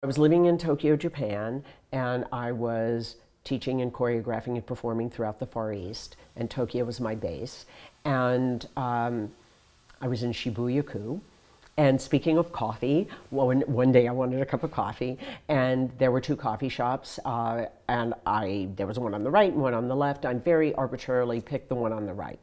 I was living in Tokyo, Japan, and I was teaching and choreographing and performing throughout the Far East, and Tokyo was my base. And um, I was in Shibuya-ku. And speaking of coffee, one, one day I wanted a cup of coffee, and there were two coffee shops, uh, and I there was one on the right and one on the left. I very arbitrarily picked the one on the right.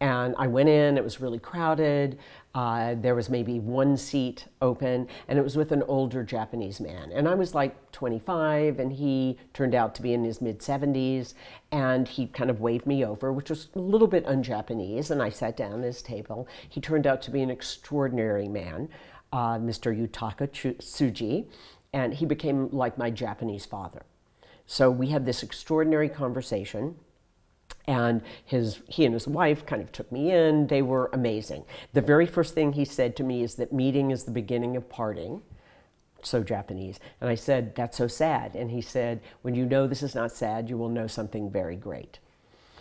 And I went in, it was really crowded. Uh, there was maybe one seat open, and it was with an older Japanese man. And I was like 25, and he turned out to be in his mid 70s. And he kind of waved me over, which was a little bit un Japanese. And I sat down at his table. He turned out to be an extraordinary man, uh, Mr. Yutaka Tsuji. And he became like my Japanese father. So we had this extraordinary conversation and his he and his wife kind of took me in they were amazing the very first thing he said to me is that meeting is the beginning of parting so japanese and i said that's so sad and he said when you know this is not sad you will know something very great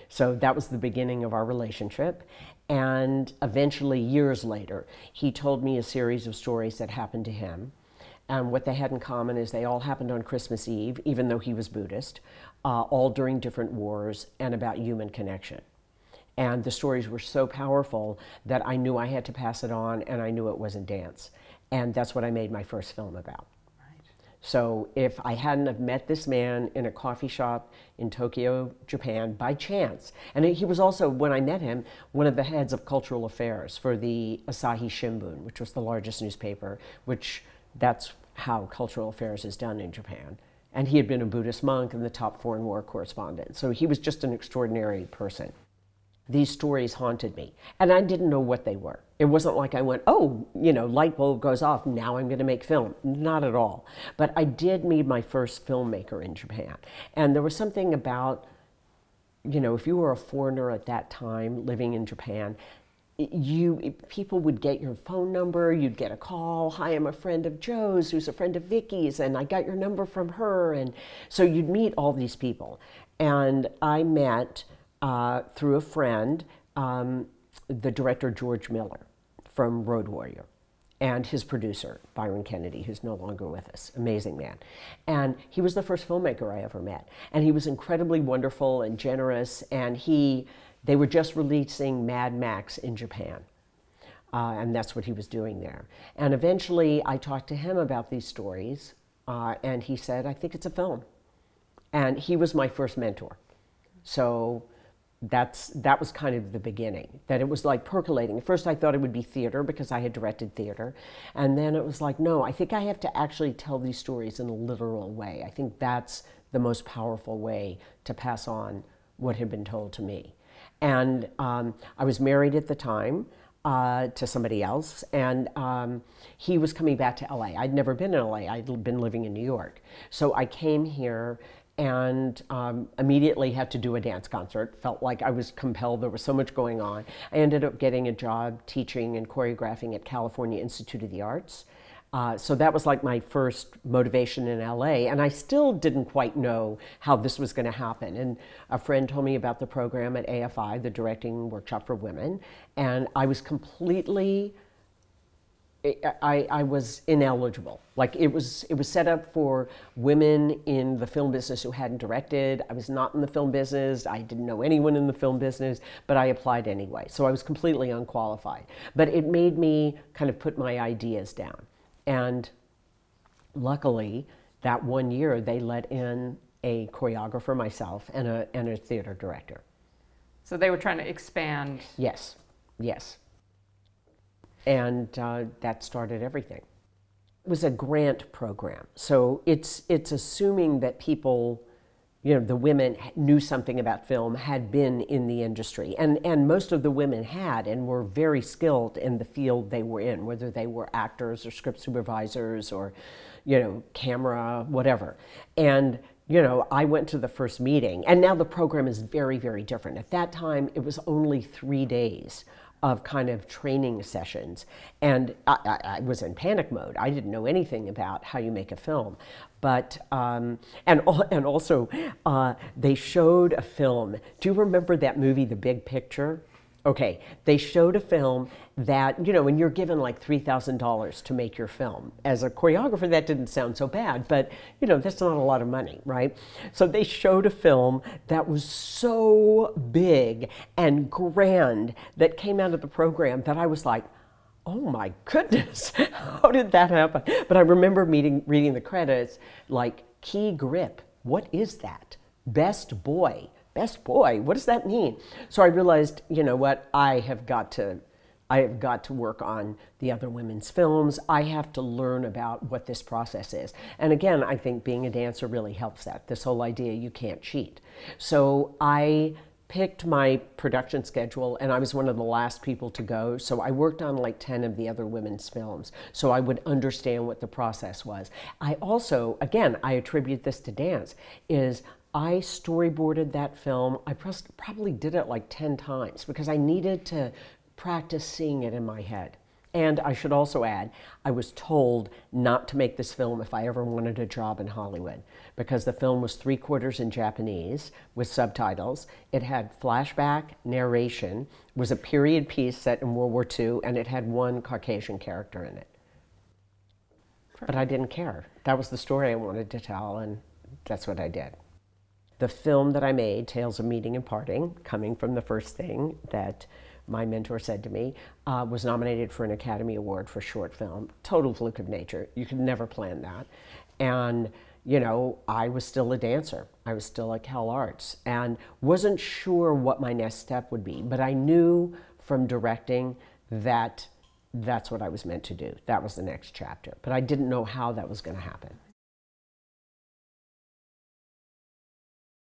so that was the beginning of our relationship and eventually years later he told me a series of stories that happened to him and um, what they had in common is they all happened on Christmas Eve, even though he was Buddhist, uh, all during different wars and about human connection. And the stories were so powerful that I knew I had to pass it on and I knew it wasn't dance. And that's what I made my first film about. Right. So if I hadn't have met this man in a coffee shop in Tokyo, Japan, by chance, and he was also, when I met him, one of the heads of cultural affairs for the Asahi Shimbun, which was the largest newspaper, which that's how cultural affairs is done in Japan. And he had been a Buddhist monk and the top foreign war correspondent. So he was just an extraordinary person. These stories haunted me, and I didn't know what they were. It wasn't like I went, oh, you know, light bulb goes off, now I'm going to make film. Not at all. But I did meet my first filmmaker in Japan. And there was something about, you know, if you were a foreigner at that time living in Japan, you people would get your phone number you'd get a call hi i'm a friend of joe's who's a friend of vicky's and i got your number from her and so you'd meet all these people and i met uh, through a friend um, the director george miller from road warrior and his producer byron kennedy who's no longer with us amazing man and he was the first filmmaker i ever met and he was incredibly wonderful and generous and he they were just releasing Mad Max in Japan. Uh, and that's what he was doing there. And eventually I talked to him about these stories, uh, and he said, I think it's a film. And he was my first mentor. So that's, that was kind of the beginning, that it was like percolating. At first I thought it would be theater because I had directed theater. And then it was like, no, I think I have to actually tell these stories in a literal way. I think that's the most powerful way to pass on what had been told to me. And um, I was married at the time uh, to somebody else, and um, he was coming back to LA. I'd never been in LA, I'd been living in New York. So I came here and um, immediately had to do a dance concert. Felt like I was compelled, there was so much going on. I ended up getting a job teaching and choreographing at California Institute of the Arts uh, so that was like my first motivation in LA, and I still didn't quite know how this was going to happen. And a friend told me about the program at AFI, the Directing Workshop for Women, and I was completely, I, I was ineligible. Like it was, it was set up for women in the film business who hadn't directed. I was not in the film business. I didn't know anyone in the film business, but I applied anyway. So I was completely unqualified. But it made me kind of put my ideas down. And luckily, that one year they let in a choreographer, myself, and a, and a theater director. So they were trying to expand. Yes, yes. And uh, that started everything. It was a grant program, so it's it's assuming that people you know, the women knew something about film, had been in the industry, and, and most of the women had and were very skilled in the field they were in, whether they were actors or script supervisors or, you know, camera, whatever. And you know, I went to the first meeting, and now the program is very, very different. At that time, it was only three days of kind of training sessions. And I, I, I, was in panic mode. I didn't know anything about how you make a film. But, um, and, and also, uh, they showed a film. Do you remember that movie, The Big Picture? Okay, they showed a film that, you know, and you're given like $3,000 to make your film. As a choreographer, that didn't sound so bad, but, you know, that's not a lot of money, right? So they showed a film that was so big and grand that came out of the program that I was like, oh my goodness, how did that happen? But I remember meeting, reading the credits like, key grip, what is that? Best boy, best boy what does that mean so i realized you know what i have got to i have got to work on the other women's films i have to learn about what this process is and again i think being a dancer really helps that this whole idea you can't cheat so i picked my production schedule and I was one of the last people to go. So I worked on like 10 of the other women's films. So I would understand what the process was. I also, again, I attribute this to dance, is I storyboarded that film. I probably did it like 10 times because I needed to practice seeing it in my head. And I should also add, I was told not to make this film if I ever wanted a job in Hollywood because the film was three quarters in Japanese with subtitles. It had flashback narration, was a period piece set in World War II, and it had one Caucasian character in it. But I didn't care. That was the story I wanted to tell, and that's what I did the film that I made, Tales of Meeting and Parting, coming from the first thing that my mentor said to me, uh, was nominated for an Academy Award for short film. Total fluke of nature. You could never plan that. And, you know, I was still a dancer. I was still at Cal Arts and wasn't sure what my next step would be, but I knew from directing that that's what I was meant to do. That was the next chapter. But I didn't know how that was going to happen.